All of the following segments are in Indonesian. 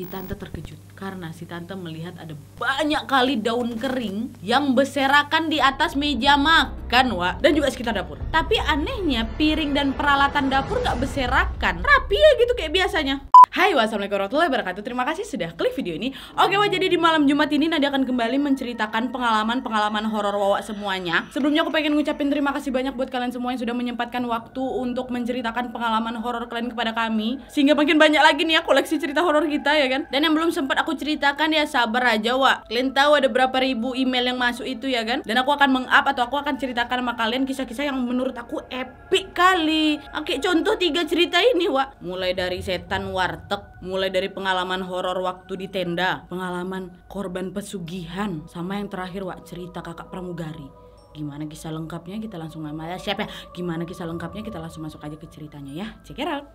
Si tante terkejut karena si tante melihat ada banyak kali daun kering yang berserakan di atas meja makan, wa, dan juga sekitar dapur. Tapi anehnya piring dan peralatan dapur gak berserakan, rapi ya gitu kayak biasanya. Hai wassalamualaikum warahmatullahi wabarakatuh Terima kasih sudah klik video ini Oke wah jadi di malam Jumat ini Nadia akan kembali menceritakan pengalaman-pengalaman horor Wawa semuanya Sebelumnya aku pengen ngucapin terima kasih banyak buat kalian semua yang sudah menyempatkan waktu Untuk menceritakan pengalaman horor kalian kepada kami Sehingga makin banyak lagi nih ya koleksi cerita horor kita ya kan Dan yang belum sempat aku ceritakan ya sabar aja wa Kalian tahu ada berapa ribu email yang masuk itu ya kan Dan aku akan meng-up atau aku akan ceritakan sama kalian kisah-kisah yang menurut aku epic kali Oke contoh tiga cerita ini wa Mulai dari setan warta warteg, mulai dari pengalaman horor waktu di tenda, pengalaman korban pesugihan, sama yang terakhir Wak cerita kakak pramugari. Gimana kisah lengkapnya kita langsung sama ya siapa ya? Gimana kisah lengkapnya kita langsung masuk aja ke ceritanya ya. Check it out.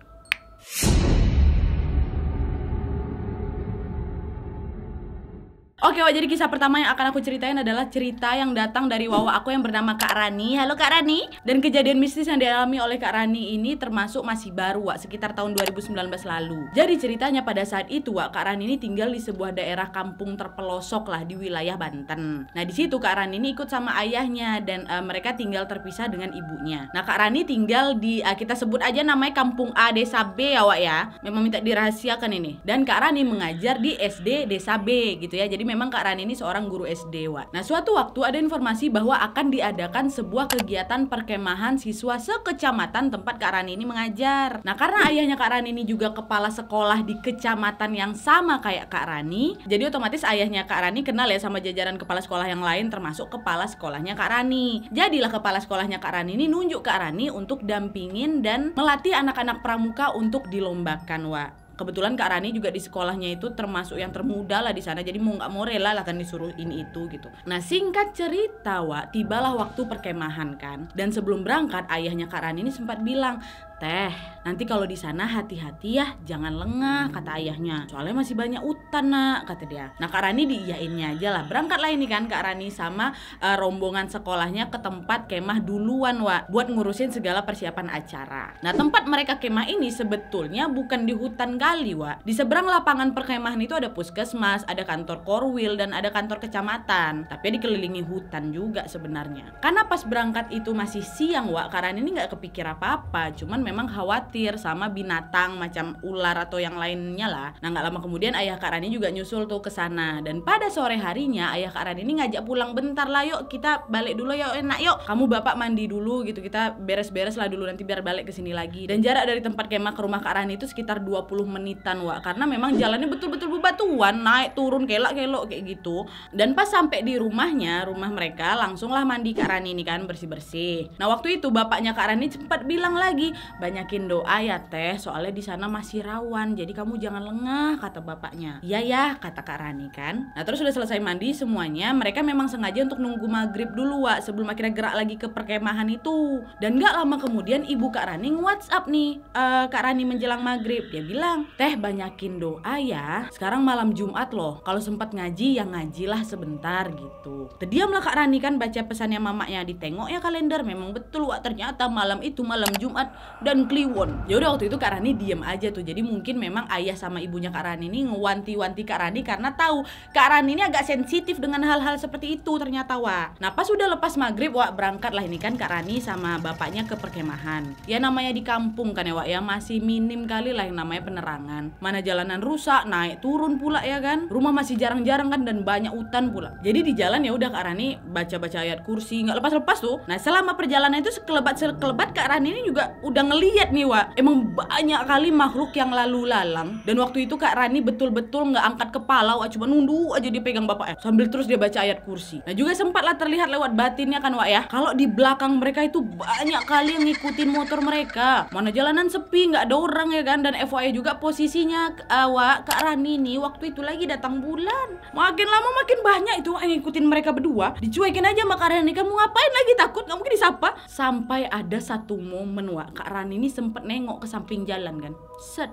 Oke, Wak, oh, jadi kisah pertama yang akan aku ceritain adalah cerita yang datang dari wawa aku yang bernama Kak Rani. Halo Kak Rani. Dan kejadian mistis yang dialami oleh Kak Rani ini termasuk masih baru, Wak, sekitar tahun 2019 lalu. Jadi ceritanya pada saat itu, Wak, Kak Rani ini tinggal di sebuah daerah kampung terpelosok lah di wilayah Banten. Nah, di situ Kak Rani ini ikut sama ayahnya dan uh, mereka tinggal terpisah dengan ibunya. Nah, Kak Rani tinggal di uh, kita sebut aja namanya Kampung A Desa B ya, Wak ya. Memang minta dirahasiakan ini. Dan Kak Rani mengajar di SD Desa B gitu ya. Jadi memang Kak Rani ini seorang guru SD, Wak. Nah, suatu waktu ada informasi bahwa akan diadakan sebuah kegiatan perkemahan siswa sekecamatan tempat Kak Rani ini mengajar. Nah, karena ayahnya Kak Rani ini juga kepala sekolah di kecamatan yang sama kayak Kak Rani, jadi otomatis ayahnya Kak Rani kenal ya sama jajaran kepala sekolah yang lain termasuk kepala sekolahnya Kak Rani. Jadilah kepala sekolahnya Kak Rani ini nunjuk Kak Rani untuk dampingin dan melatih anak-anak pramuka untuk dilombakan, Wak kebetulan Kak Rani juga di sekolahnya itu termasuk yang termuda lah di sana jadi mau nggak mau rela lah kan disuruh ini itu gitu nah singkat cerita Wak tibalah waktu perkemahan kan dan sebelum berangkat ayahnya Kak Rani ini sempat bilang Teh, nanti kalau di sana hati-hati ya, jangan lengah, kata ayahnya. Soalnya masih banyak hutan, nak, kata dia. Nah, Kak Rani diiyainnya aja lah. Berangkatlah ini kan Kak Rani sama uh, rombongan sekolahnya ke tempat kemah duluan, Wak. Buat ngurusin segala persiapan acara. Nah, tempat mereka kemah ini sebetulnya bukan di hutan kali, Wak. Di seberang lapangan perkemahan itu ada puskesmas, ada kantor korwil, dan ada kantor kecamatan. Tapi dikelilingi hutan juga sebenarnya. Karena pas berangkat itu masih siang, Wak, Kak Rani ini nggak kepikir apa-apa. Cuman memang khawatir sama binatang macam ular atau yang lainnya lah. Nah nggak lama kemudian ayah Kak Rani juga nyusul tuh ke sana dan pada sore harinya ayah Kak Rani ini ngajak pulang bentar lah yuk kita balik dulu ya enak yuk kamu bapak mandi dulu gitu kita beres-beres lah dulu nanti biar balik ke sini lagi dan jarak dari tempat kemah ke rumah Kak Rani itu sekitar 20 menitan wa karena memang jalannya betul-betul bebatuan naik turun kelak kelok kayak gitu dan pas sampai di rumahnya rumah mereka langsunglah mandi Kak Rani ini kan bersih-bersih nah waktu itu bapaknya Kak Rani cepat bilang lagi banyakin doa ya teh soalnya di sana masih rawan jadi kamu jangan lengah kata bapaknya iya ya kata kak Rani kan nah terus sudah selesai mandi semuanya mereka memang sengaja untuk nunggu maghrib dulu wa sebelum akhirnya gerak lagi ke perkemahan itu dan gak lama kemudian ibu kak Rani whatsapp nih e, kak Rani menjelang maghrib dia bilang teh banyakin doa ya sekarang malam Jumat loh kalau sempat ngaji ya ngajilah sebentar gitu terdiamlah kak Rani kan baca pesannya mamanya ditengok ya kalender memang betul wa ternyata malam itu malam Jumat dan Kliwon. Ya waktu itu Kak Rani diem aja tuh. Jadi mungkin memang ayah sama ibunya Kak Rani ini ngewanti-wanti Kak Rani karena tahu Kak Rani ini agak sensitif dengan hal-hal seperti itu ternyata wa. Nah pas sudah lepas maghrib wa berangkat lah ini kan Kak Rani sama bapaknya ke perkemahan. Ya namanya di kampung kan ya wa ya masih minim kali lah yang namanya penerangan. Mana jalanan rusak, naik turun pula ya kan. Rumah masih jarang-jarang kan dan banyak hutan pula. Jadi di jalan ya udah Kak Rani baca-baca ayat kursi nggak lepas-lepas tuh. Nah selama perjalanan itu sekelebat-sekelebat Kak Rani ini juga udah ngeliat nih Wak, emang banyak kali makhluk yang lalu lalang. Dan waktu itu Kak Rani betul-betul nggak angkat kepala Wak, cuma nunduk aja dipegang bapaknya. Sambil terus dia baca ayat kursi. Nah juga sempatlah terlihat lewat batinnya kan Wak ya. Kalau di belakang mereka itu banyak kali yang ngikutin motor mereka. Mana jalanan sepi, nggak ada orang ya kan. Dan FYI juga posisinya uh, Wak, Kak Rani nih waktu itu lagi datang bulan. Makin lama makin banyak itu Wak yang ngikutin mereka berdua. Dicuekin aja sama Kak Rani, kamu ngapain lagi takut? Nggak mungkin disapa. Sampai ada satu momen Wak, Kak Rani perempuan ini sempat nengok ke samping jalan kan set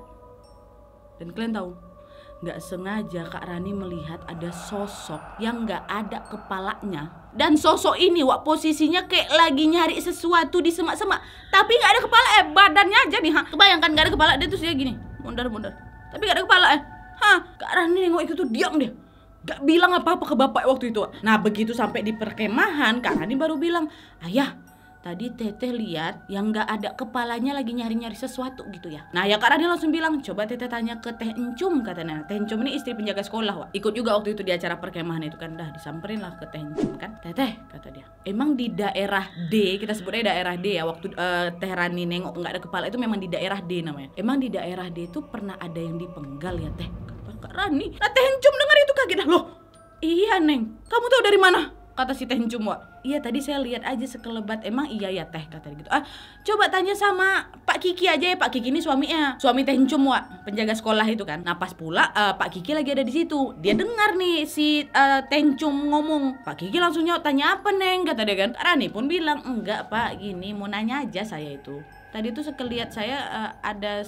dan kalian tahu nggak sengaja Kak Rani melihat ada sosok yang nggak ada kepalanya dan sosok ini wak posisinya kayak lagi nyari sesuatu di semak-semak tapi nggak ada kepala eh badannya aja nih ha kebayangkan nggak ada kepala dia terus dia gini mundar-mundar. tapi nggak ada kepala eh ha Kak Rani nengok itu tuh diam deh Gak bilang apa-apa ke bapak waktu itu. Nah begitu sampai di perkemahan, Kak Rani baru bilang, Ayah, tadi teteh lihat yang nggak ada kepalanya lagi nyari-nyari sesuatu gitu ya. Nah ya Kak Radin langsung bilang, coba teteh tanya ke Teh Encum katanya. Teh Encum ini istri penjaga sekolah, Wak. Ikut juga waktu itu di acara perkemahan itu kan. Dah disamperin lah ke Teh Encum kan. Teteh kata dia, emang di daerah D, kita sebutnya daerah D ya. Waktu uh, Teh Rani nengok nggak ada kepala itu memang di daerah D namanya. Emang di daerah D itu pernah ada yang dipenggal ya Teh? Kata Kak Rani, nah Teh Encum dengar itu kaget dah. Loh, iya Neng, kamu tahu dari mana? kata si Teh Cuma iya tadi saya lihat aja sekelebat emang iya ya Teh kata gitu ah coba tanya sama Pak Kiki aja ya Pak Kiki ini suaminya suami Teh Cuma penjaga sekolah itu kan nah pas pula uh, Pak Kiki lagi ada di situ dia dengar nih si uh, eh, Teh ngomong Pak Kiki langsung nyaut tanya apa neng kata dia kan Rani pun bilang enggak Pak gini mau nanya aja saya itu tadi tuh sekelihat saya uh, ada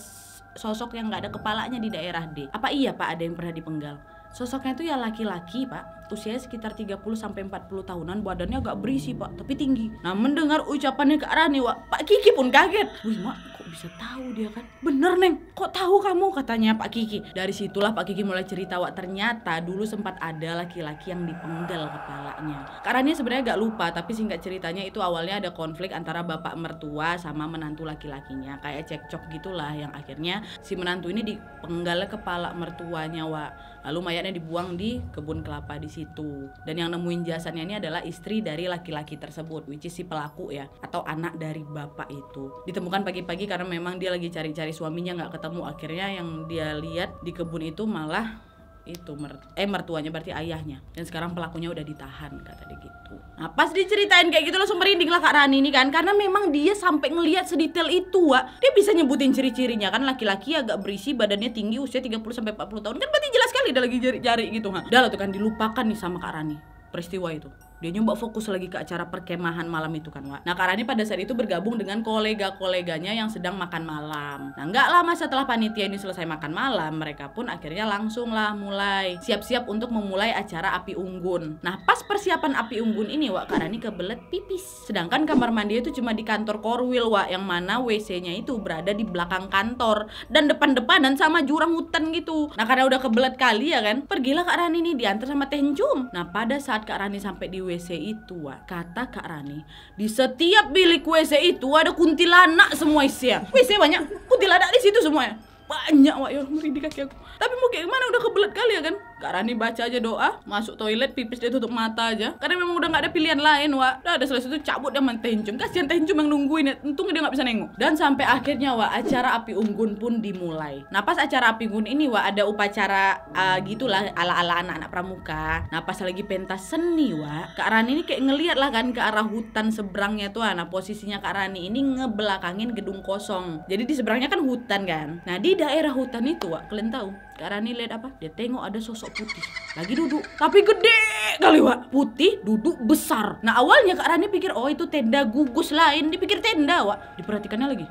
sosok yang nggak ada kepalanya di daerah D apa iya Pak ada yang pernah dipenggal sosoknya itu ya laki-laki Pak usianya sekitar 30 sampai 40 tahunan badannya agak berisi pak tapi tinggi nah mendengar ucapannya ke arah Pak Kiki pun kaget wih mak kok bisa tahu dia kan bener neng kok tahu kamu katanya Pak Kiki dari situlah Pak Kiki mulai cerita Wak ternyata dulu sempat ada laki-laki yang dipenggal kepalanya karena sebenarnya gak lupa tapi singkat ceritanya itu awalnya ada konflik antara bapak mertua sama menantu laki-lakinya kayak cekcok gitulah yang akhirnya si menantu ini dipenggal kepala mertuanya Wak lalu mayatnya dibuang di kebun kelapa di situ. Dan yang nemuin jasadnya ini adalah istri dari laki-laki tersebut, which is si pelaku ya, atau anak dari bapak itu. Ditemukan pagi-pagi karena memang dia lagi cari-cari suaminya nggak ketemu. Akhirnya yang dia lihat di kebun itu malah itu mer eh mertuanya berarti ayahnya dan sekarang pelakunya udah ditahan kata dia gitu Nah, pas diceritain kayak gitu langsung merinding lah Kak Rani ini kan karena memang dia sampai ngelihat sedetail itu, Wak. Dia bisa nyebutin ciri-cirinya kan laki-laki agak berisi, badannya tinggi, usia 30 sampai 40 tahun. Kan berarti jelas sekali ada lagi jari-jari gitu, kan, Udah lah tuh kan dilupakan nih sama Kak Rani peristiwa itu dia nyoba fokus lagi ke acara perkemahan malam itu kan Wak. Nah Karani pada saat itu bergabung dengan kolega-koleganya yang sedang makan malam. Nah nggak lama setelah panitia ini selesai makan malam, mereka pun akhirnya langsung lah mulai siap-siap untuk memulai acara api unggun. Nah pas persiapan api unggun ini Wak Karani kebelet pipis. Sedangkan kamar mandi itu cuma di kantor Korwil Wak yang mana WC-nya itu berada di belakang kantor dan depan-depanan sama jurang hutan gitu. Nah karena udah kebelet kali ya kan, pergilah Kak Rani nih diantar sama Tenjum. Nah pada saat Kak Rani sampai di WC WC itu, wa. kata Kak Rani, di setiap bilik WC itu ada kuntilanak semua ya. WC banyak, kuntilanak di situ semuanya. Banyak, Wak, ya, merindih kaki aku. Tapi mau kayak gimana udah kebelet kali ya kan? Kak Rani baca aja doa, masuk toilet, pipis dia tutup mata aja. Karena memang udah nggak ada pilihan lain, Wak. Udah ada selesai itu cabut dia main tencum. Kasihan tencum yang nungguin, ya. untung dia nggak bisa nengok. Dan sampai akhirnya, Wak, acara api unggun pun dimulai. Nah, pas acara api unggun ini, Wak, ada upacara uh, gitulah ala-ala anak-anak pramuka. Nah, pas lagi pentas seni, Wak, Kak Rani ini kayak ngeliat lah kan ke arah hutan seberangnya tuh. Nah, posisinya Kak Rani ini ngebelakangin gedung kosong. Jadi di seberangnya kan hutan kan. Nah, di daerah hutan itu, Wak, kalian tahu, Kak Rani lihat apa? Dia tengok ada sosok putih lagi duduk, tapi gede kali wa Putih duduk besar. Nah awalnya Kak Rani pikir oh itu tenda gugus lain, dipikir tenda wa Diperhatikannya lagi.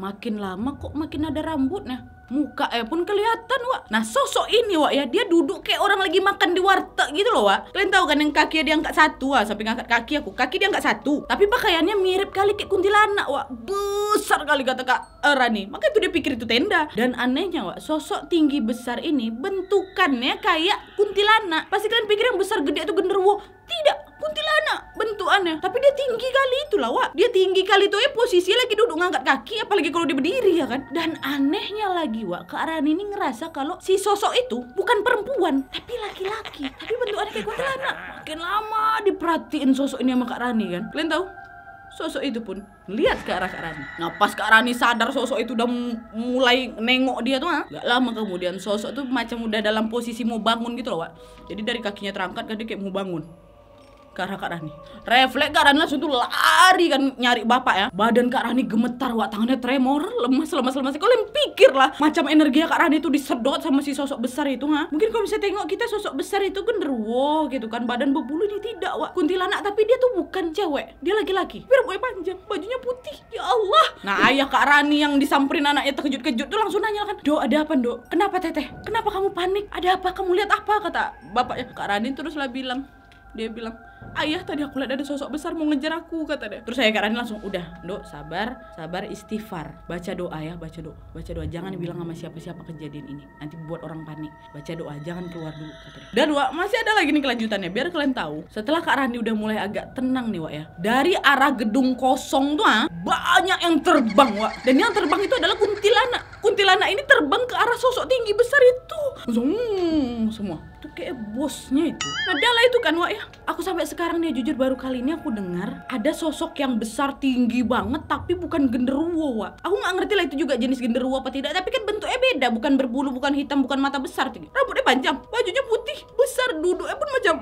Makin lama kok makin ada rambutnya muka eh pun kelihatan wak nah sosok ini wak ya dia duduk kayak orang lagi makan di warteg gitu loh wak kalian tahu kan yang kaki dia angkat satu wak sampai ngangkat kaki aku kaki dia angkat satu tapi pakaiannya mirip kali kayak kuntilanak wak besar kali kata kak Rani maka makanya tuh dia pikir itu tenda dan anehnya wak sosok tinggi besar ini bentukannya kayak kuntilanak pasti kalian pikir yang besar gede itu genderuwo tidak kuntilanak bentukannya tapi dia tinggi kali itu lah wak dia tinggi kali itu ya eh, posisi lagi duduk ngangkat kaki apalagi kalau dia berdiri ya kan dan anehnya lagi jiwa ke arah ini ngerasa kalau si sosok itu bukan perempuan tapi laki-laki tapi bentukannya kayak kuntilanak makin lama diperhatiin sosok ini sama Kak Rani kan kalian tahu sosok itu pun lihat ke arah Kak Rani. Nah pas Kak Rani sadar sosok itu udah mulai nengok dia tuh, gak lama kemudian sosok itu macam udah dalam posisi mau bangun gitu loh, Wak. Jadi dari kakinya terangkat kan dia kayak mau bangun ke arah Kak Rani. Refleks Kak Rani langsung tuh lari kan nyari bapak ya. Badan Kak Rani gemetar, wak tangannya tremor, lemas, lemas, lemas. Kalian pikir lah macam energi Kak Rani itu disedot sama si sosok besar itu ha. Mungkin kalau bisa tengok kita sosok besar itu genderuwo gitu kan. Badan berbulu ini tidak wak. Kuntilanak tapi dia tuh bukan cewek. Dia laki-laki. Rambutnya panjang, bajunya putih. Ya Allah. Nah ayah Kak Rani yang disamperin anaknya terkejut-kejut tuh langsung nanya kan. Dok ada apa dok? Kenapa teteh? Kenapa kamu panik? Ada apa? Kamu lihat apa? Kata bapaknya. Kak Rani teruslah bilang dia bilang ayah tadi aku lihat ada sosok besar mau ngejar aku kata dia terus saya Kak langsung udah dok sabar sabar istighfar baca doa ya baca doa baca doa jangan bilang sama siapa-siapa kejadian ini nanti buat orang panik baca doa jangan keluar dulu kata dia dan Wak masih ada lagi nih kelanjutannya biar kalian tahu setelah Kak Rani udah mulai agak tenang nih Wak ya dari arah gedung kosong tuh ah banyak yang terbang Wak dan yang terbang itu adalah kuntilanak kuntilanak ini terbang ke arah sosok tinggi besar itu langsung semua kayak bosnya itu. Nah itu kan Wak ya. Aku sampai sekarang nih jujur baru kali ini aku dengar ada sosok yang besar tinggi banget tapi bukan genderuwo Wak. Aku nggak ngerti lah itu juga jenis genderuwo apa tidak tapi kan bentuknya beda bukan berbulu bukan hitam bukan mata besar tinggi. Gitu. Rambutnya panjang, bajunya putih, besar duduknya pun macam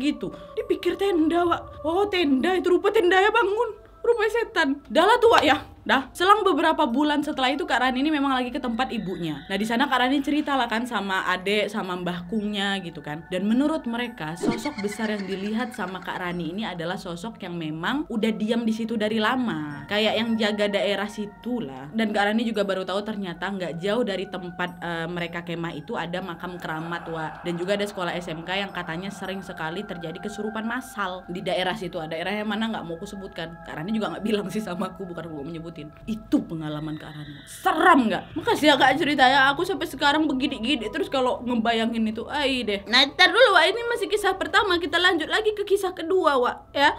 gitu. Dipikir tenda Wak. Oh tenda itu rupa tenda ya bangun. Rumah setan. Dahlah tuh Wak ya Dah, selang beberapa bulan setelah itu Kak Rani ini memang lagi ke tempat ibunya. Nah, di sana Kak Rani cerita lah kan sama adek, sama mbah kungnya gitu kan. Dan menurut mereka, sosok besar yang dilihat sama Kak Rani ini adalah sosok yang memang udah diam di situ dari lama. Kayak yang jaga daerah situ lah. Dan Kak Rani juga baru tahu ternyata nggak jauh dari tempat uh, mereka kemah itu ada makam keramat, Wak. Dan juga ada sekolah SMK yang katanya sering sekali terjadi kesurupan massal di daerah situ. Ada yang mana nggak mau aku sebutkan. Kak Rani juga nggak bilang sih sama aku, bukan aku menyebut ngikutin itu pengalaman ke arahnya serem nggak makasih ya kak ceritanya aku sampai sekarang begini-gini terus kalau ngebayangin itu ay deh nah ntar dulu wak ini masih kisah pertama kita lanjut lagi ke kisah kedua wak ya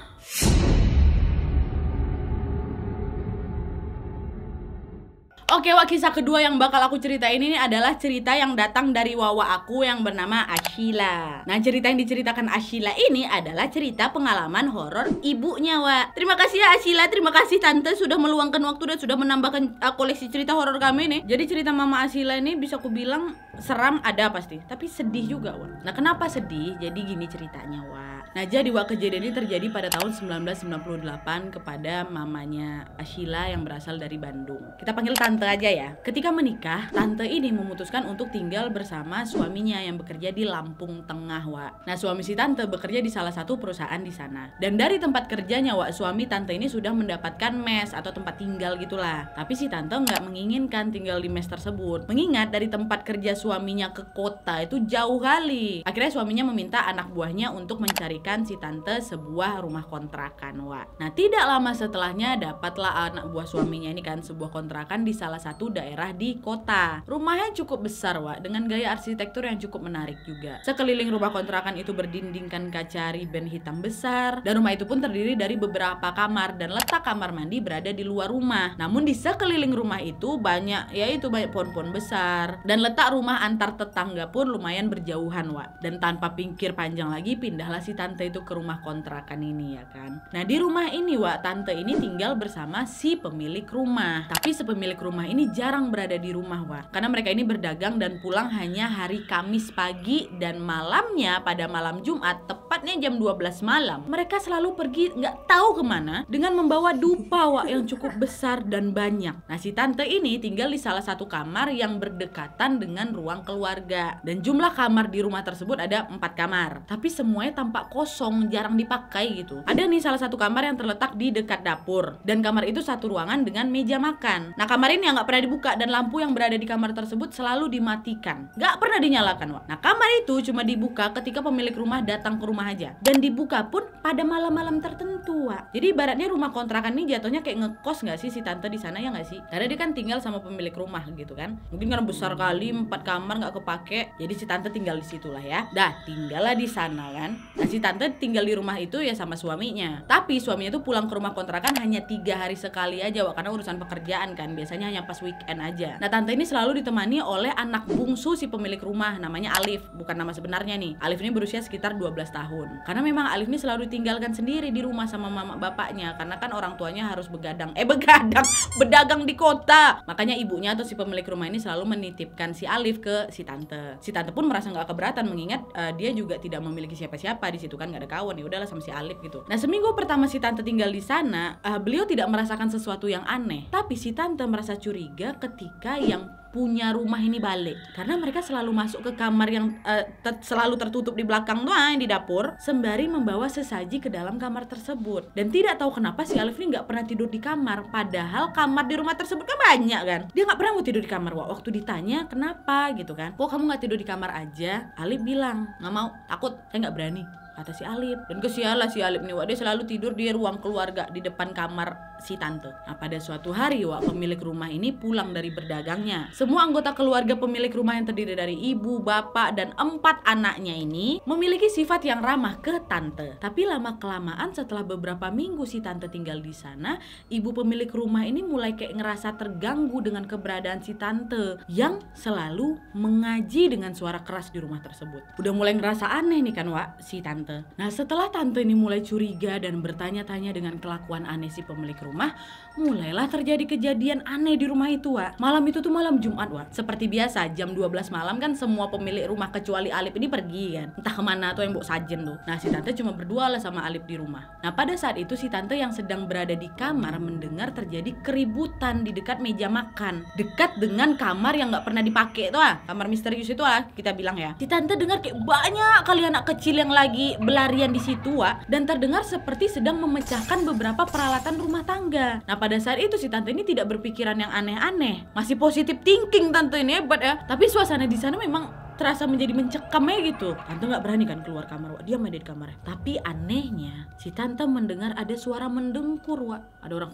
Oke, Wak, kisah kedua yang bakal aku ceritain ini adalah cerita yang datang dari wawa aku yang bernama Ashila. Nah, cerita yang diceritakan Ashila ini adalah cerita pengalaman horor ibunya, Wak. Terima kasih ya Ashila, terima kasih Tante sudah meluangkan waktu dan sudah menambahkan uh, koleksi cerita horor kami nih. Jadi cerita Mama Ashila ini bisa aku bilang seram ada pasti, tapi sedih juga, Wak. Nah, kenapa sedih? Jadi gini ceritanya, Wak. Nah, jadi Wak kejadian ini terjadi pada tahun 1998 kepada mamanya Ashila yang berasal dari Bandung. Kita panggil Tante tante aja ya. Ketika menikah, tante ini memutuskan untuk tinggal bersama suaminya yang bekerja di Lampung Tengah, Wak. Nah, suami si tante bekerja di salah satu perusahaan di sana. Dan dari tempat kerjanya, Wak, suami tante ini sudah mendapatkan mes atau tempat tinggal gitulah. Tapi si tante nggak menginginkan tinggal di mes tersebut. Mengingat dari tempat kerja suaminya ke kota itu jauh kali. Akhirnya suaminya meminta anak buahnya untuk mencarikan si tante sebuah rumah kontrakan, Wak. Nah, tidak lama setelahnya dapatlah anak buah suaminya ini kan sebuah kontrakan di salah salah satu daerah di kota. Rumahnya cukup besar, Wak, dengan gaya arsitektur yang cukup menarik juga. Sekeliling rumah kontrakan itu berdindingkan kaca riben hitam besar, dan rumah itu pun terdiri dari beberapa kamar, dan letak kamar mandi berada di luar rumah. Namun di sekeliling rumah itu banyak, yaitu banyak pohon-pohon besar, dan letak rumah antar tetangga pun lumayan berjauhan, Wak. Dan tanpa pinggir panjang lagi, pindahlah si tante itu ke rumah kontrakan ini, ya kan? Nah, di rumah ini, Wak, tante ini tinggal bersama si pemilik rumah. Tapi pemilik rumah rumah ini jarang berada di rumah Wak karena mereka ini berdagang dan pulang hanya hari Kamis pagi dan malamnya pada malam Jumat tepatnya jam 12 malam mereka selalu pergi nggak tahu kemana dengan membawa dupa Wak yang cukup besar dan banyak nah si tante ini tinggal di salah satu kamar yang berdekatan dengan ruang keluarga dan jumlah kamar di rumah tersebut ada empat kamar tapi semuanya tampak kosong jarang dipakai gitu ada nih salah satu kamar yang terletak di dekat dapur dan kamar itu satu ruangan dengan meja makan nah kamar ini yang yang nggak pernah dibuka dan lampu yang berada di kamar tersebut selalu dimatikan. Gak pernah dinyalakan, Wak. Nah, kamar itu cuma dibuka ketika pemilik rumah datang ke rumah aja. Dan dibuka pun pada malam-malam tertentu, Wak. Jadi ibaratnya rumah kontrakan ini jatuhnya kayak ngekos gak sih si tante di sana ya gak sih? Karena dia kan tinggal sama pemilik rumah gitu kan. Mungkin karena besar kali, empat kamar gak kepake. Jadi si tante tinggal di situlah ya. Dah, tinggallah di sana kan. Nah, si tante tinggal di rumah itu ya sama suaminya. Tapi suaminya tuh pulang ke rumah kontrakan hanya tiga hari sekali aja, Wak. Karena urusan pekerjaan kan. Biasanya hanya pas weekend aja. Nah, tante ini selalu ditemani oleh anak bungsu si pemilik rumah namanya Alif, bukan nama sebenarnya nih. Alif ini berusia sekitar 12 tahun. Karena memang Alif ini selalu ditinggalkan sendiri di rumah sama mama bapaknya karena kan orang tuanya harus begadang. Eh, begadang, berdagang di kota. Makanya ibunya atau si pemilik rumah ini selalu menitipkan si Alif ke si tante. Si tante pun merasa nggak keberatan mengingat uh, dia juga tidak memiliki siapa-siapa di situ kan nggak ada kawan ya udahlah sama si Alif gitu. Nah, seminggu pertama si tante tinggal di sana, uh, beliau tidak merasakan sesuatu yang aneh. Tapi si tante merasa curiga ketika yang punya rumah ini balik karena mereka selalu masuk ke kamar yang uh, ter selalu tertutup di belakang doang di dapur sembari membawa sesaji ke dalam kamar tersebut dan tidak tahu kenapa si Alif ini nggak pernah tidur di kamar padahal kamar di rumah tersebut kan banyak kan dia nggak pernah mau tidur di kamar Wah, waktu ditanya kenapa gitu kan kok kamu nggak tidur di kamar aja Alif bilang nggak mau takut saya nggak berani kata si Alip dan kesialah si Alip nih Wak dia selalu tidur di ruang keluarga di depan kamar si tante nah pada suatu hari Wak pemilik rumah ini pulang dari berdagangnya semua anggota keluarga pemilik rumah yang terdiri dari ibu bapak dan empat anaknya ini memiliki sifat yang ramah ke tante tapi lama kelamaan setelah beberapa minggu si tante tinggal di sana ibu pemilik rumah ini mulai kayak ngerasa terganggu dengan keberadaan si tante yang selalu mengaji dengan suara keras di rumah tersebut udah mulai ngerasa aneh nih kan Wak si tante tante. Nah setelah tante ini mulai curiga dan bertanya-tanya dengan kelakuan aneh si pemilik rumah, mulailah terjadi kejadian aneh di rumah itu, Wak. Malam itu tuh malam Jumat, Wak. Seperti biasa, jam 12 malam kan semua pemilik rumah kecuali Alip ini pergi kan. Entah kemana tuh yang Mbok Sajen tuh. Nah si tante cuma berdua lah sama Alip di rumah. Nah pada saat itu si tante yang sedang berada di kamar mendengar terjadi keributan di dekat meja makan. Dekat dengan kamar yang gak pernah dipakai tuh, ah. Kamar misterius itu ah, kita bilang ya. Si tante dengar kayak banyak kali anak kecil yang lagi belarian di situ Wak, dan terdengar seperti sedang memecahkan beberapa peralatan rumah tangga. Nah pada saat itu si tante ini tidak berpikiran yang aneh-aneh, masih positif thinking tante ini hebat ya. Tapi suasana di sana memang terasa menjadi mencekam ya gitu. Tante nggak berani kan keluar kamar, Wak. Dia main di kamarnya. Tapi anehnya, si tante mendengar ada suara mendengkur, Wak. Ada orang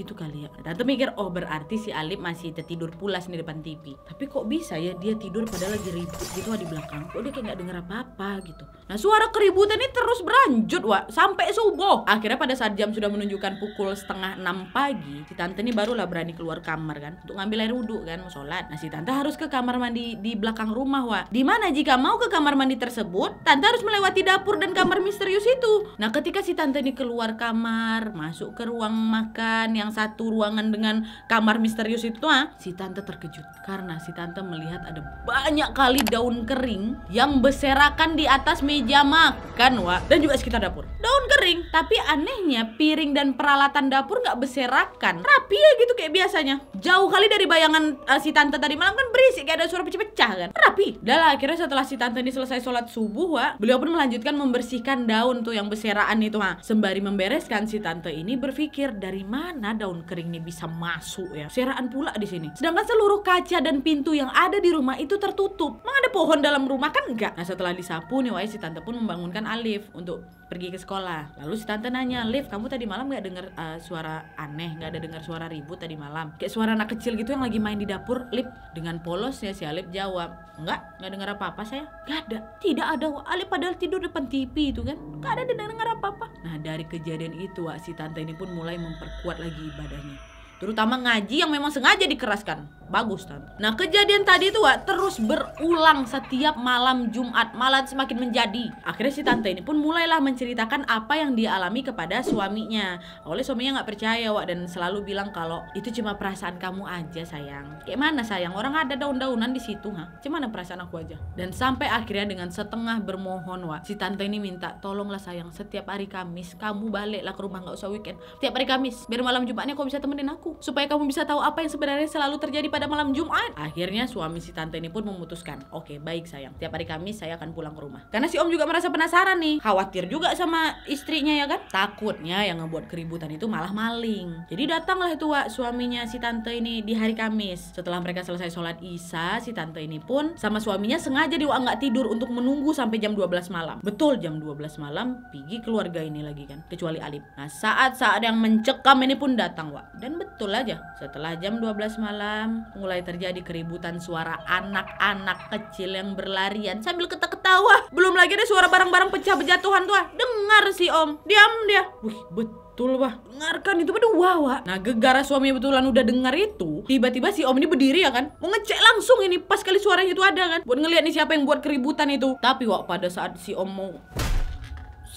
gitu kali ya tante mikir oh berarti si Alip masih tertidur pulas di depan TV tapi kok bisa ya dia tidur padahal lagi ribut gitu di belakang kok dia kayak nggak denger apa-apa gitu nah suara keributan ini terus berlanjut wa sampai subuh akhirnya pada saat jam sudah menunjukkan pukul setengah enam pagi si tante ini barulah berani keluar kamar kan untuk ngambil air wudhu kan mau sholat nah si tante harus ke kamar mandi di belakang rumah wah dimana jika mau ke kamar mandi tersebut tante harus melewati dapur dan kamar misterius itu nah ketika si tante ini keluar kamar masuk ke ruang makan yang yang satu ruangan dengan kamar misterius itu ah, si tante terkejut karena si tante melihat ada banyak kali daun kering yang berserakan di atas meja makan wa dan juga sekitar dapur daun kering tapi anehnya piring dan peralatan dapur nggak berserakan rapi ya gitu kayak biasanya jauh kali dari bayangan uh, si tante tadi malam kan berisik kayak ada suara pecah-pecah kan rapi lah akhirnya setelah si tante ini selesai sholat subuh wa beliau pun melanjutkan membersihkan daun tuh yang berserakan itu ha sembari membereskan si tante ini berpikir dari mana daun kering ini bisa masuk ya. Seraan pula di sini. Sedangkan seluruh kaca dan pintu yang ada di rumah itu tertutup. Emang ada pohon dalam rumah kan enggak? Nah setelah disapu nih, wah si tante pun membangunkan Alif untuk pergi ke sekolah. Lalu si tante nanya, Liv, kamu tadi malam nggak dengar uh, eh, suara aneh, nggak ada dengar suara ribut tadi malam? Kayak suara anak kecil gitu yang lagi main di dapur. Liv dengan polosnya si Alif jawab, nggak, nggak dengar apa apa saya. Gak ada, tidak ada. Alif padahal tidur depan TV itu kan, nggak ada dengar apa apa. Nah dari kejadian itu, Wak, si tante ini pun mulai memperkuat lagi ibadahnya terutama ngaji yang memang sengaja dikeraskan. Bagus, tante. Nah, kejadian tadi itu Wak, terus berulang setiap malam Jumat, malam semakin menjadi. Akhirnya si tante ini pun mulailah menceritakan apa yang dialami kepada suaminya. Oleh suaminya nggak percaya, Wak, dan selalu bilang kalau itu cuma perasaan kamu aja, sayang. Kayak mana, sayang? Orang ada daun-daunan di situ, ha? Cemana perasaan aku aja? Dan sampai akhirnya dengan setengah bermohon, Wak, si tante ini minta, tolonglah sayang, setiap hari Kamis kamu baliklah ke rumah nggak usah weekend. Setiap hari Kamis, biar malam Jumatnya kau bisa temenin aku supaya kamu bisa tahu apa yang sebenarnya selalu terjadi pada malam Jumat. Akhirnya suami si tante ini pun memutuskan, oke okay, baik sayang, tiap hari Kamis saya akan pulang ke rumah. Karena si om juga merasa penasaran nih, khawatir juga sama istrinya ya kan? Takutnya yang ngebuat keributan itu malah maling. Jadi datanglah itu Wak, suaminya si tante ini di hari Kamis. Setelah mereka selesai sholat isya, si tante ini pun sama suaminya sengaja diwa nggak tidur untuk menunggu sampai jam 12 malam. Betul jam 12 malam, pergi keluarga ini lagi kan, kecuali Alip. Nah saat-saat yang mencekam ini pun datang Wak. Dan betul Betul aja, setelah jam 12 malam mulai terjadi keributan suara anak-anak kecil yang berlarian sambil ketawa-ketawa. Belum lagi ada suara barang-barang pecah berjatuhan tuh. Ah. Dengar si Om, diam dia. Wih, betul wah, Dengarkan itu pada wawa. Nah, gegara suami betulan udah dengar itu, tiba-tiba si Om ini berdiri ya kan. Mau ngecek langsung ini pas kali suaranya itu ada kan. Buat ngeliat nih siapa yang buat keributan itu. Tapi wak pada saat si Om mau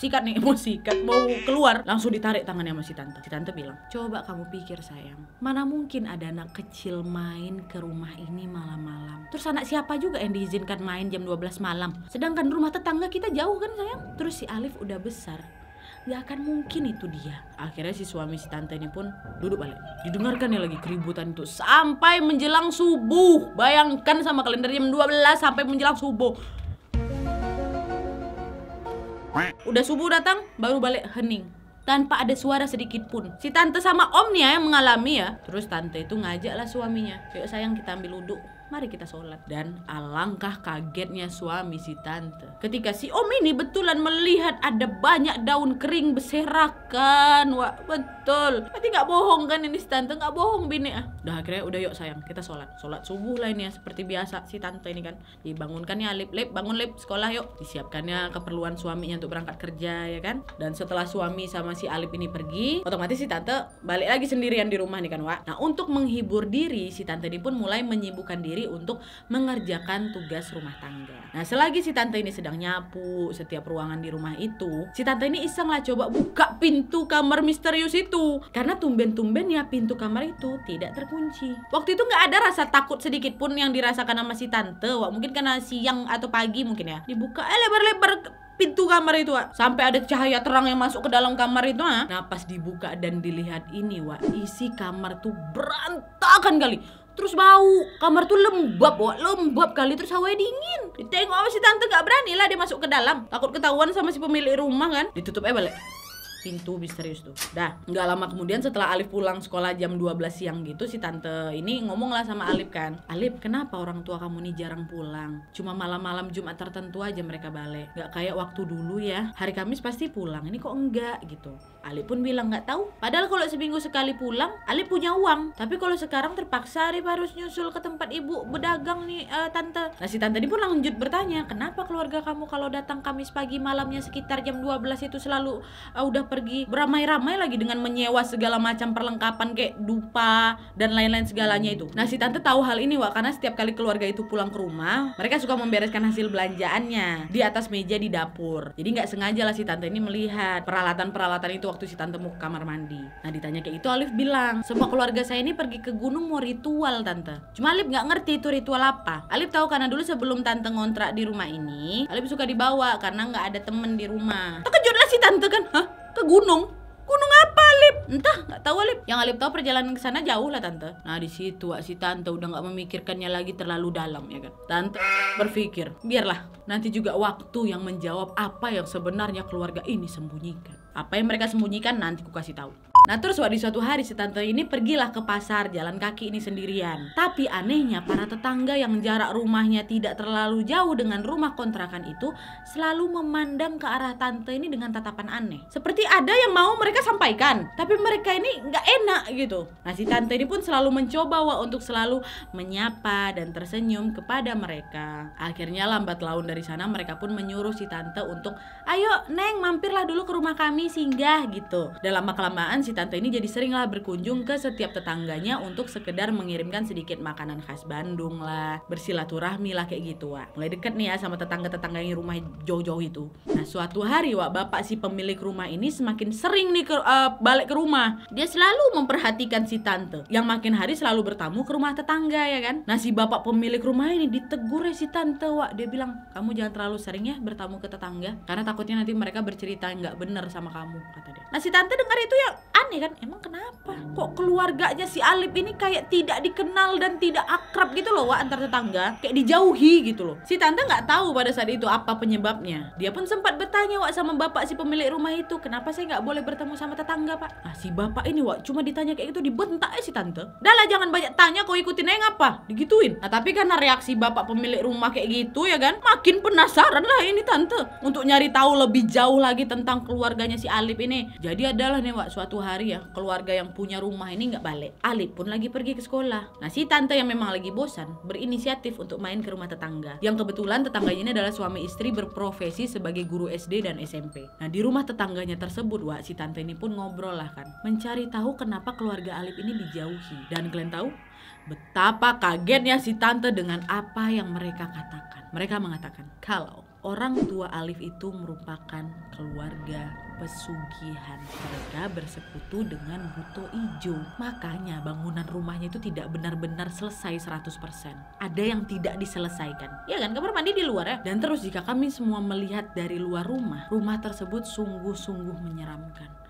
sikat nih mau sikat mau keluar langsung ditarik tangannya masih si tante si tante bilang coba kamu pikir sayang mana mungkin ada anak kecil main ke rumah ini malam-malam terus anak siapa juga yang diizinkan main jam 12 malam sedangkan rumah tetangga kita jauh kan sayang terus si Alif udah besar Gak akan mungkin itu dia. Akhirnya si suami si tante ini pun duduk balik. Didengarkan ya lagi keributan itu sampai menjelang subuh. Bayangkan sama kalendernya jam 12 sampai menjelang subuh. Udah subuh datang, baru balik hening tanpa ada suara sedikit pun. Si tante sama omnya yang mengalami ya. Terus tante itu ngajak lah suaminya, "Yuk sayang kita ambil uduk." mari kita sholat dan alangkah kagetnya suami si tante ketika si om ini betulan melihat ada banyak daun kering berserakan wah betul Tapi nggak bohong kan ini si tante nggak bohong bini ah udah akhirnya udah yuk sayang kita sholat sholat subuh lah ini ya seperti biasa si tante ini kan dibangunkannya lip lip bangun lip sekolah yuk disiapkannya keperluan suaminya untuk berangkat kerja ya kan dan setelah suami sama si Alip ini pergi otomatis si tante balik lagi sendirian di rumah nih kan Wak nah untuk menghibur diri si tante ini pun mulai menyibukkan diri sendiri untuk mengerjakan tugas rumah tangga. Nah, selagi si tante ini sedang nyapu setiap ruangan di rumah itu, si tante ini iseng lah coba buka pintu kamar misterius itu karena tumben-tumben ya pintu kamar itu tidak terkunci. Waktu itu nggak ada rasa takut sedikit pun yang dirasakan sama si tante. Wah, mungkin karena siang atau pagi mungkin ya. Dibuka eh lebar-lebar pintu kamar itu Wak. sampai ada cahaya terang yang masuk ke dalam kamar itu nah pas dibuka dan dilihat ini Wak isi kamar tuh berantakan kali terus bau kamar tuh lembab wak lembab kali terus hawa dingin ditengok sama si tante gak berani lah dia masuk ke dalam takut ketahuan sama si pemilik rumah kan ditutup eh balik pintu misterius tuh. Dah, nggak lama kemudian setelah Alif pulang sekolah jam 12 siang gitu si tante ini ngomong lah sama Alif kan. Alif, kenapa orang tua kamu nih jarang pulang? Cuma malam-malam Jumat tertentu aja mereka balik. Nggak kayak waktu dulu ya. Hari Kamis pasti pulang. Ini kok enggak gitu. Ali pun bilang nggak tahu. Padahal kalau seminggu sekali pulang, Ali punya uang. Tapi kalau sekarang terpaksa Arif harus nyusul ke tempat ibu berdagang nih uh, tante. Nah si tante ini pun lanjut bertanya, kenapa keluarga kamu kalau datang Kamis pagi malamnya sekitar jam 12 itu selalu uh, udah pergi beramai-ramai lagi dengan menyewa segala macam perlengkapan kayak dupa dan lain-lain segalanya itu. Nah si tante tahu hal ini wak karena setiap kali keluarga itu pulang ke rumah, mereka suka membereskan hasil belanjaannya di atas meja di dapur. Jadi nggak sengaja lah si tante ini melihat peralatan-peralatan itu waktu si tante mau ke kamar mandi. Nah ditanya kayak itu Alif bilang, semua keluarga saya ini pergi ke gunung mau ritual tante. Cuma Alif nggak ngerti itu ritual apa. Alif tahu karena dulu sebelum tante ngontrak di rumah ini, Alif suka dibawa karena nggak ada temen di rumah. Terkejutlah si tante kan, hah? Ke gunung? Gunung apa alif? Entah, nggak tahu Alip. Yang Alip tahu perjalanan ke sana jauh lah tante. Nah di situ ah, si tante udah nggak memikirkannya lagi terlalu dalam ya kan. Tante berpikir, biarlah nanti juga waktu yang menjawab apa yang sebenarnya keluarga ini sembunyikan. Apa yang mereka sembunyikan nanti ku kasih tahu. Nah terus di suatu hari si tante ini pergilah ke pasar jalan kaki ini sendirian. Tapi anehnya para tetangga yang jarak rumahnya tidak terlalu jauh dengan rumah kontrakan itu selalu memandang ke arah tante ini dengan tatapan aneh. Seperti ada yang mau mereka sampaikan, tapi mereka ini nggak enak gitu. Nah si tante ini pun selalu mencoba wa untuk selalu menyapa dan tersenyum kepada mereka. Akhirnya lambat laun dari sana mereka pun menyuruh si tante untuk ayo neng mampirlah dulu ke rumah kami singgah gitu. Dalam kelamaan si tante ini jadi seringlah berkunjung ke setiap tetangganya untuk sekedar mengirimkan sedikit makanan khas Bandung lah, bersilaturahmi lah kayak gitu Wak. Mulai deket nih ya sama tetangga-tetangga yang rumah jauh-jauh itu. Nah suatu hari Wak, bapak si pemilik rumah ini semakin sering nih ke, uh, balik ke rumah. Dia selalu memperhatikan si tante yang makin hari selalu bertamu ke rumah tetangga ya kan. Nah si bapak pemilik rumah ini ditegur ya si tante Wak. Dia bilang, kamu jangan terlalu sering ya bertamu ke tetangga karena takutnya nanti mereka bercerita nggak bener sama kamu kata dia. Nah si tante dengar itu ya aneh kan emang kenapa kok keluarganya si Alip ini kayak tidak dikenal dan tidak akrab gitu loh wa antar tetangga kayak dijauhi gitu loh si tante nggak tahu pada saat itu apa penyebabnya dia pun sempat bertanya Wak sama bapak si pemilik rumah itu kenapa saya nggak boleh bertemu sama tetangga pak ah si bapak ini Wak cuma ditanya kayak gitu dibentak ya si tante dah jangan banyak tanya kau ikutin aja ngapa digituin nah tapi karena reaksi bapak pemilik rumah kayak gitu ya kan makin penasaran lah ini tante untuk nyari tahu lebih jauh lagi tentang keluarganya si Alip ini jadi adalah nih Wak suatu hari hari ya keluarga yang punya rumah ini nggak balik. Alip pun lagi pergi ke sekolah. Nah si tante yang memang lagi bosan berinisiatif untuk main ke rumah tetangga. Yang kebetulan tetangganya ini adalah suami istri berprofesi sebagai guru SD dan SMP. Nah di rumah tetangganya tersebut wah si tante ini pun ngobrol lah kan. Mencari tahu kenapa keluarga Alip ini dijauhi. Dan kalian tahu betapa kagetnya si tante dengan apa yang mereka katakan. Mereka mengatakan kalau orang tua Alif itu merupakan keluarga pesugihan. Mereka bersekutu dengan Buto Ijo. Makanya bangunan rumahnya itu tidak benar-benar selesai 100%. Ada yang tidak diselesaikan. Ya kan, kamar mandi di luar ya. Dan terus jika kami semua melihat dari luar rumah, rumah tersebut sungguh-sungguh menyeramkan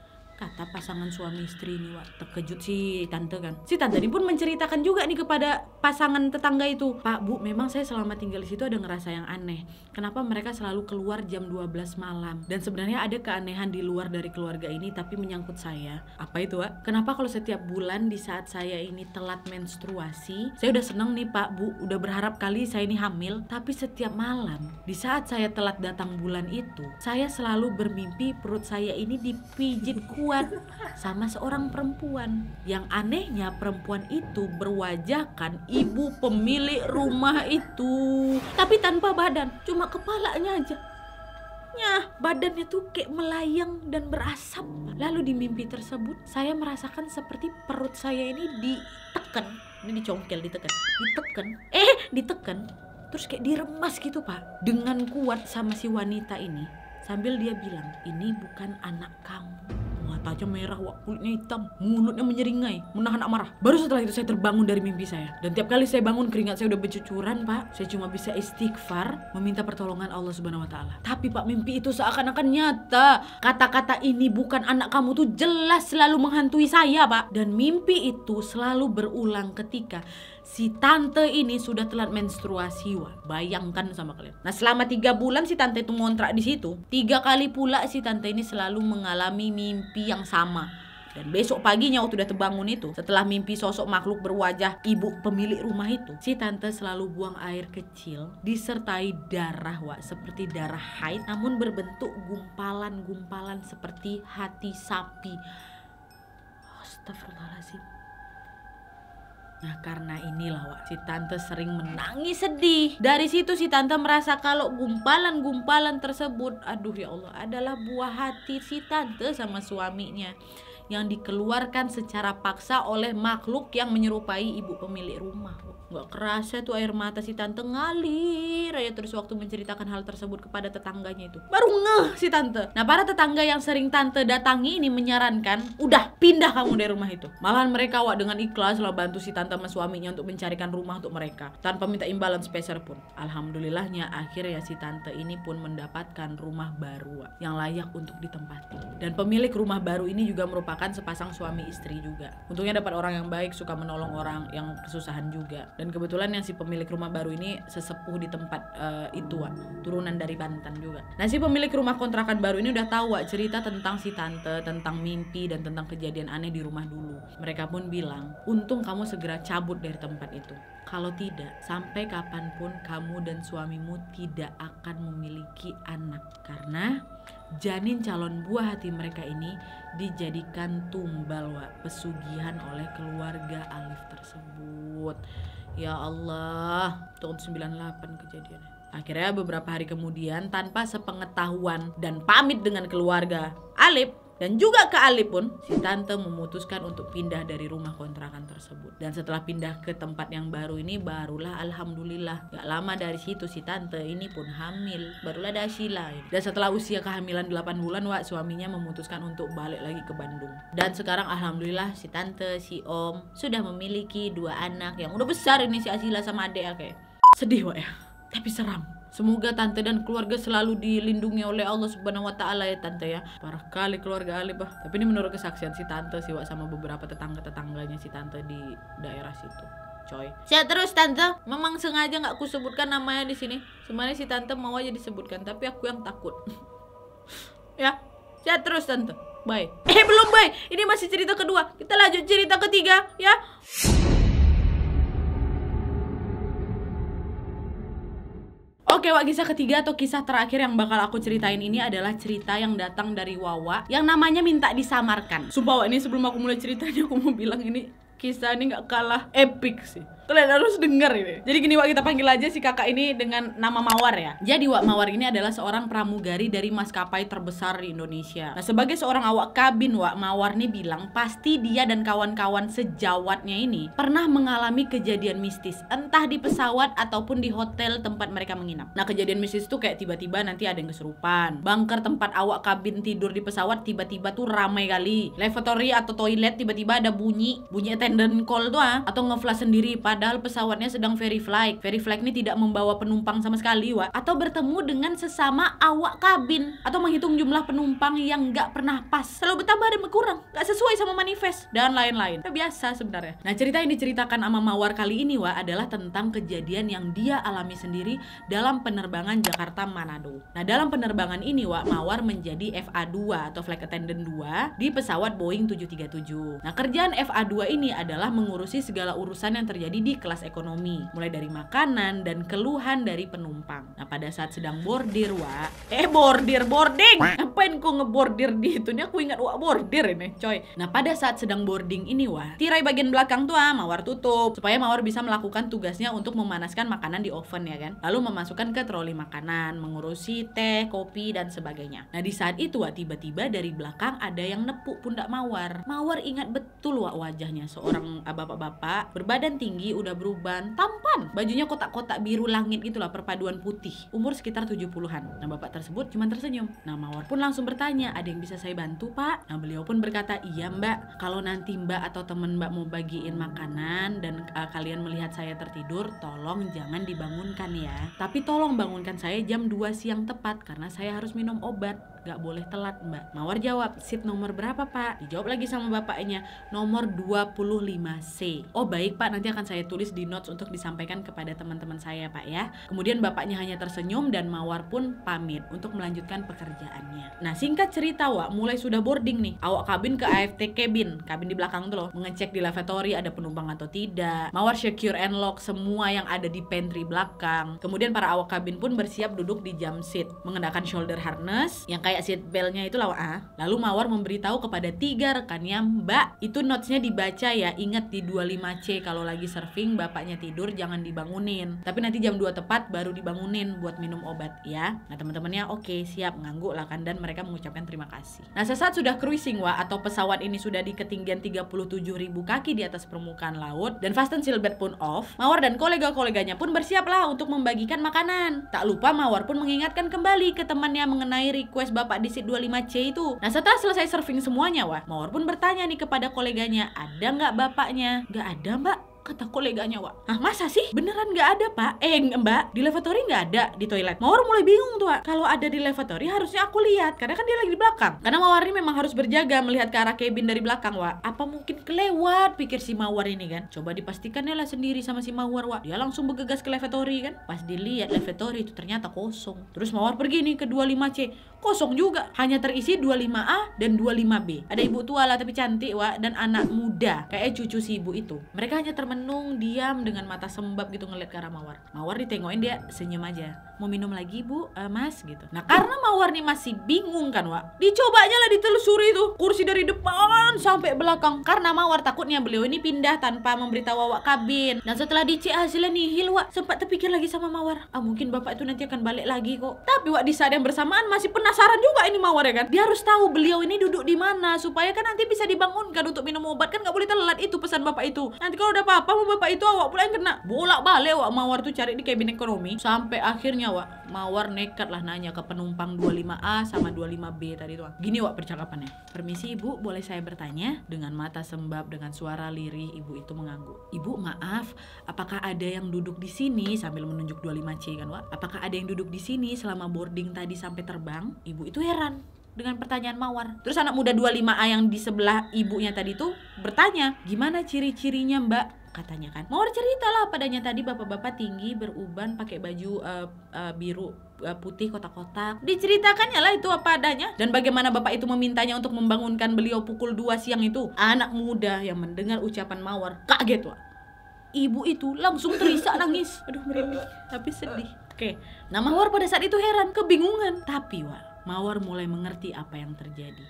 kata pasangan suami istri ini wah Terkejut si tante kan. Si tante ini pun menceritakan juga nih kepada pasangan tetangga itu. Pak, Bu, memang saya selama tinggal di situ ada ngerasa yang aneh. Kenapa mereka selalu keluar jam 12 malam? Dan sebenarnya ada keanehan di luar dari keluarga ini tapi menyangkut saya. Apa itu, pak Kenapa kalau setiap bulan di saat saya ini telat menstruasi, saya udah seneng nih Pak, Bu, udah berharap kali saya ini hamil, tapi setiap malam di saat saya telat datang bulan itu, saya selalu bermimpi perut saya ini dipijit kuat perempuan sama seorang perempuan. Yang anehnya perempuan itu berwajahkan ibu pemilik rumah itu, tapi tanpa badan, cuma kepalanya aja. Nyah, badannya tuh kayak melayang dan berasap. Lalu di mimpi tersebut, saya merasakan seperti perut saya ini ditekan, ini dicongkel, ditekan, ditekan, eh, ditekan. Terus kayak diremas gitu, Pak. Dengan kuat sama si wanita ini, sambil dia bilang, "Ini bukan anak kamu." tajam merah, wak, kulitnya hitam, mulutnya menyeringai, menahan amarah. Baru setelah itu saya terbangun dari mimpi saya. Dan tiap kali saya bangun keringat saya udah bercucuran, Pak. Saya cuma bisa istighfar, meminta pertolongan Allah Subhanahu wa taala. Tapi Pak, mimpi itu seakan-akan nyata. Kata-kata ini bukan anak kamu tuh jelas selalu menghantui saya, Pak. Dan mimpi itu selalu berulang ketika si tante ini sudah telat menstruasi wah bayangkan sama kalian nah selama tiga bulan si tante itu ngontrak di situ tiga kali pula si tante ini selalu mengalami mimpi yang sama dan besok paginya waktu udah terbangun itu, setelah mimpi sosok makhluk berwajah ibu pemilik rumah itu, si tante selalu buang air kecil disertai darah, Wak, seperti darah haid namun berbentuk gumpalan-gumpalan seperti hati sapi. Astagfirullahaladzim. Nah karena inilah Wak, si tante sering menangis sedih. Dari situ si tante merasa kalau gumpalan-gumpalan tersebut, aduh ya Allah, adalah buah hati si tante sama suaminya yang dikeluarkan secara paksa oleh makhluk yang menyerupai ibu pemilik rumah. Gak kerasa tuh air mata si tante ngalir aja terus waktu menceritakan hal tersebut kepada tetangganya itu. Baru ngeh si tante. Nah para tetangga yang sering tante datangi ini menyarankan, udah pindah kamu dari rumah itu. Malahan mereka wak dengan ikhlas lah bantu si tante sama suaminya untuk mencarikan rumah untuk mereka. Tanpa minta imbalan spacer pun. Alhamdulillahnya akhirnya si tante ini pun mendapatkan rumah baru wak, yang layak untuk ditempati. Dan pemilik rumah baru ini juga merupakan sepasang suami istri juga. Untungnya dapat orang yang baik, suka menolong orang yang kesusahan juga dan kebetulan yang si pemilik rumah baru ini sesepuh di tempat uh, itu Wak, turunan dari Banten juga nah si pemilik rumah kontrakan baru ini udah tahu Wak, cerita tentang si tante tentang mimpi dan tentang kejadian aneh di rumah dulu mereka pun bilang untung kamu segera cabut dari tempat itu kalau tidak sampai kapanpun kamu dan suamimu tidak akan memiliki anak karena janin calon buah hati mereka ini dijadikan tumbal wa, pesugihan oleh keluarga Alif tersebut. Ya Allah, tahun 98 kejadiannya. Akhirnya beberapa hari kemudian tanpa sepengetahuan dan pamit dengan keluarga, Alif dan juga ke Ali pun si tante memutuskan untuk pindah dari rumah kontrakan tersebut dan setelah pindah ke tempat yang baru ini barulah alhamdulillah gak lama dari situ si tante ini pun hamil barulah ada Dasila dan setelah usia kehamilan 8 bulan Wak suaminya memutuskan untuk balik lagi ke Bandung dan sekarang alhamdulillah si tante si om sudah memiliki dua anak yang udah besar ini si Asila sama adek ya, kayak sedih Wak ya tapi seram Semoga tante dan keluarga selalu dilindungi oleh Allah Subhanahu wa taala ya tante ya. Parah kali keluarga Alif bah. Tapi ini menurut kesaksian si tante sih Wak sama beberapa tetangga-tetangganya si tante di daerah situ coy. Saya terus tante, memang sengaja nggak aku sebutkan namanya di sini. Sebenarnya si tante mau aja disebutkan, tapi aku yang takut. ya, saya terus tante. Bye. Eh belum bye. Ini masih cerita kedua. Kita lanjut cerita ketiga ya. Oke, Wak, kisah ketiga atau kisah terakhir yang bakal aku ceritain ini adalah cerita yang datang dari Wawa yang namanya minta disamarkan. Sumpah, Wak, ini sebelum aku mulai ceritanya aku mau bilang ini kisah ini gak kalah epic sih. Kalian harus dengar ini. Jadi gini Wak kita panggil aja si kakak ini dengan nama Mawar ya. Jadi Wak Mawar ini adalah seorang pramugari dari maskapai terbesar di Indonesia. Nah sebagai seorang awak kabin Wak Mawar nih bilang pasti dia dan kawan-kawan sejawatnya ini pernah mengalami kejadian mistis entah di pesawat ataupun di hotel tempat mereka menginap. Nah kejadian mistis tuh kayak tiba-tiba nanti ada yang kesurupan. Bunker tempat awak kabin tidur di pesawat tiba-tiba tuh ramai kali. Lavatory atau toilet tiba-tiba ada bunyi bunyi attendant call tuh ah atau ngeflash sendiri pak padahal pesawatnya sedang ferry flight. Ferry flight ini tidak membawa penumpang sama sekali, Wak. Atau bertemu dengan sesama awak kabin atau menghitung jumlah penumpang yang nggak pernah pas. Selalu bertambah dan berkurang, nggak sesuai sama manifest dan lain-lain. Biasa sebenarnya. Nah, cerita yang diceritakan sama Mawar kali ini, Wak, adalah tentang kejadian yang dia alami sendiri dalam penerbangan Jakarta Manado. Nah, dalam penerbangan ini, Wak, Mawar menjadi FA2 atau flight attendant 2 di pesawat Boeing 737. Nah, kerjaan FA2 ini adalah mengurusi segala urusan yang terjadi di kelas ekonomi, mulai dari makanan dan keluhan dari penumpang. Nah, pada saat sedang bordir, wa eh bordir, boarding! Ngapain ku ngebordir di itu? Nih aku ingat wa bordir ini, coy. Nah, pada saat sedang boarding ini, wa tirai bagian belakang tuh ah, Mawar tutup, supaya Mawar bisa melakukan tugasnya untuk memanaskan makanan di oven ya kan. Lalu memasukkan ke troli makanan, mengurusi teh, kopi, dan sebagainya. Nah, di saat itu, wa tiba-tiba dari belakang ada yang nepuk pundak Mawar. Mawar ingat betul, wa wajahnya. Seorang ah, bapak-bapak berbadan tinggi udah beruban, tampan. Bajunya kotak-kotak biru langit gitulah perpaduan putih. Umur sekitar 70-an. Nah, bapak tersebut cuma tersenyum. Nah, Mawar pun langsung bertanya, "Ada yang bisa saya bantu, Pak?" Nah, beliau pun berkata, "Iya, Mbak. Kalau nanti Mbak atau temen Mbak mau bagiin makanan dan uh, kalian melihat saya tertidur, tolong jangan dibangunkan ya. Tapi tolong bangunkan saya jam 2 siang tepat karena saya harus minum obat." gak boleh telat mbak Mawar jawab sip nomor berapa pak dijawab lagi sama bapaknya nomor 25C oh baik pak nanti akan saya saya tulis di notes untuk disampaikan kepada teman-teman saya, Pak ya. Kemudian bapaknya hanya tersenyum dan Mawar pun pamit untuk melanjutkan pekerjaannya. Nah, singkat cerita, Wak, mulai sudah boarding nih. Awak kabin ke AFT cabin, kabin di belakang tuh loh, mengecek di lavatory ada penumpang atau tidak. Mawar secure and lock semua yang ada di pantry belakang. Kemudian para awak kabin pun bersiap duduk di jam seat, mengenakan shoulder harness yang kayak seat beltnya itu lawa ah. Lalu Mawar memberitahu kepada tiga rekannya, "Mbak, itu notesnya dibaca ya, ingat di 25C kalau lagi serve bapaknya tidur jangan dibangunin tapi nanti jam 2 tepat baru dibangunin buat minum obat ya nah teman-temannya oke okay, siap ngangguk lah kan dan mereka mengucapkan terima kasih nah sesaat sudah cruising wa atau pesawat ini sudah di ketinggian ribu kaki di atas permukaan laut dan Fasten silbet pun off Mawar dan kolega-koleganya pun bersiaplah untuk membagikan makanan tak lupa Mawar pun mengingatkan kembali ke temannya mengenai request bapak di seat 25C itu nah setelah selesai surfing semuanya wah Mawar pun bertanya nih kepada koleganya ada nggak bapaknya nggak ada mbak kata koleganya Wak. Ah masa sih? Beneran nggak ada pak? Eh mbak, di lavatory nggak ada di toilet. Mawar mulai bingung tuh Kalau ada di lavatory harusnya aku lihat karena kan dia lagi di belakang. Karena Mawar ini memang harus berjaga melihat ke arah cabin dari belakang Wak. Apa mungkin kelewat pikir si Mawar ini kan? Coba dipastikan lah sendiri sama si Mawar Wak. Dia langsung bergegas ke lavatory kan? Pas dilihat lavatory itu ternyata kosong. Terus Mawar pergi nih ke 25C. Kosong juga. Hanya terisi 25A dan 25B. Ada ibu tua lah tapi cantik Wak dan anak muda. Kayak cucu si ibu itu. Mereka hanya termenung diam dengan mata sembab gitu ngeliat ke arah Mawar. Mawar ditengokin dia senyum aja. Mau minum lagi bu, uh, mas gitu. Nah karena Mawar nih masih bingung kan wa, dicobanya lah ditelusuri tuh kursi dari depan sampai belakang. Karena Mawar takutnya beliau ini pindah tanpa memberitahu Wak kabin. Dan setelah dicek hasilnya nihil wa, sempat terpikir lagi sama Mawar. Ah mungkin bapak itu nanti akan balik lagi kok. Tapi Wak di saat yang bersamaan masih penasaran juga ini Mawar ya kan. Dia harus tahu beliau ini duduk di mana supaya kan nanti bisa dibangunkan untuk minum obat kan nggak boleh telat itu pesan bapak itu. Nanti kalau udah apa apa mau bapak itu awak pula yang kena bolak balik awak mawar tuh cari di kabin ekonomi sampai akhirnya awak mawar nekat lah nanya ke penumpang 25A sama 25B tadi tuh ah. gini awak percakapannya permisi ibu boleh saya bertanya dengan mata sembab dengan suara lirih ibu itu mengangguk ibu maaf apakah ada yang duduk di sini sambil menunjuk 25C kan wak apakah ada yang duduk di sini selama boarding tadi sampai terbang ibu itu heran dengan pertanyaan mawar. Terus anak muda 25A yang di sebelah ibunya tadi tuh bertanya, "Gimana ciri-cirinya, Mbak?" katanya kan. Mau ceritalah padanya tadi bapak-bapak tinggi beruban pakai baju uh, uh, biru eh, putih kotak-kotak. Diceritakannya lah itu apa adanya dan bagaimana bapak itu memintanya untuk membangunkan beliau pukul 2 siang itu. Anak muda yang mendengar ucapan Mawar kaget wah. Ibu itu langsung terisak nangis. Aduh merinding, tapi sedih. Oke, nah Mawar pada saat itu heran, kebingungan. Tapi wah, Mawar mulai mengerti apa yang terjadi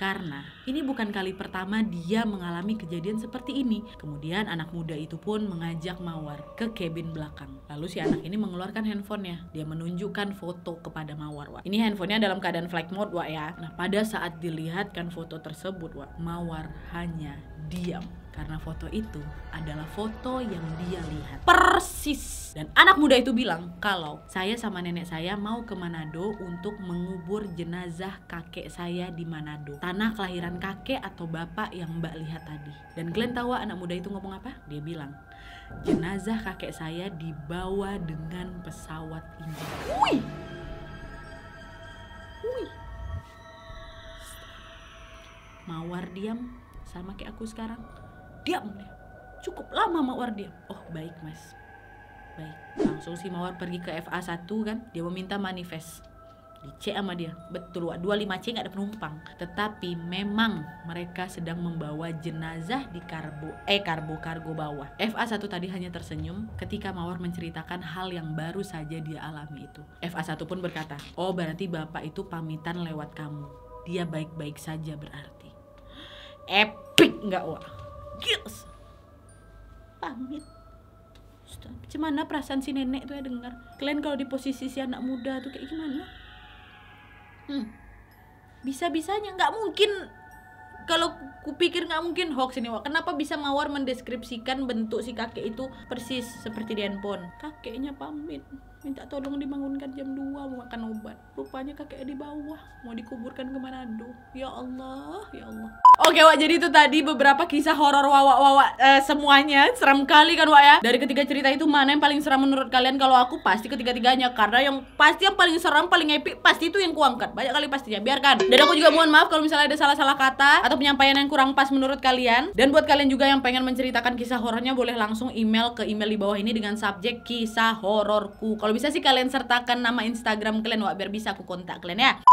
karena ini bukan kali pertama dia mengalami kejadian seperti ini. Kemudian anak muda itu pun mengajak Mawar ke kabin belakang. Lalu si anak ini mengeluarkan handphonenya. Dia menunjukkan foto kepada Mawar. Wak. Ini handphonenya dalam keadaan flight mode, Wak ya. Nah, pada saat dilihatkan foto tersebut, Wak, Mawar hanya diam karena foto itu adalah foto yang dia lihat. Persis dan anak muda itu bilang kalau saya sama nenek saya mau ke Manado untuk mengubur jenazah kakek saya di Manado. Tanah kelahiran kakek atau bapak yang mbak lihat tadi. Dan kalian tahu anak muda itu ngomong apa? Dia bilang, jenazah kakek saya dibawa dengan pesawat ini. Wih! Mawar diam sama kayak aku sekarang. Diam deh. Cukup lama Mawar diam. Oh baik mas, baik langsung si mawar pergi ke FA1 kan dia meminta manifest di C sama dia betul 25C nggak ada penumpang tetapi memang mereka sedang membawa jenazah di karbo eh karbo kargo bawah FA1 tadi hanya tersenyum ketika Mawar menceritakan hal yang baru saja dia alami itu FA1 pun berkata oh berarti bapak itu pamitan lewat kamu dia baik-baik saja berarti epic nggak wah yes pamit Gimana perasaan si nenek tuh ya dengar? Kalian kalau di posisi si anak muda tuh kayak gimana? Hmm. Bisa-bisanya nggak mungkin kalau kupikir nggak mungkin hoax ini Wak. Kenapa bisa Mawar mendeskripsikan bentuk si kakek itu persis seperti di handphone? Kakeknya pamit, minta tolong dibangunkan jam 2 mau makan obat. Rupanya kakeknya di bawah, mau dikuburkan ke Manado. Ya Allah, ya Allah. Oke Wak, jadi itu tadi beberapa kisah horor Wawa-Wawa eh, semuanya seram kali kan Wak ya Dari ketiga cerita itu mana yang paling seram menurut kalian? Kalau aku pasti ketiga-tiganya Karena yang pasti yang paling seram, paling epic Pasti itu yang kuangkat Banyak kali pastinya, biarkan Dan aku juga mohon maaf kalau misalnya ada salah-salah kata Atau penyampaian yang kurang pas menurut kalian Dan buat kalian juga yang pengen menceritakan kisah horornya Boleh langsung email ke email di bawah ini Dengan subjek kisah hororku Kalau bisa sih kalian sertakan nama Instagram kalian Wak Biar bisa aku kontak kalian ya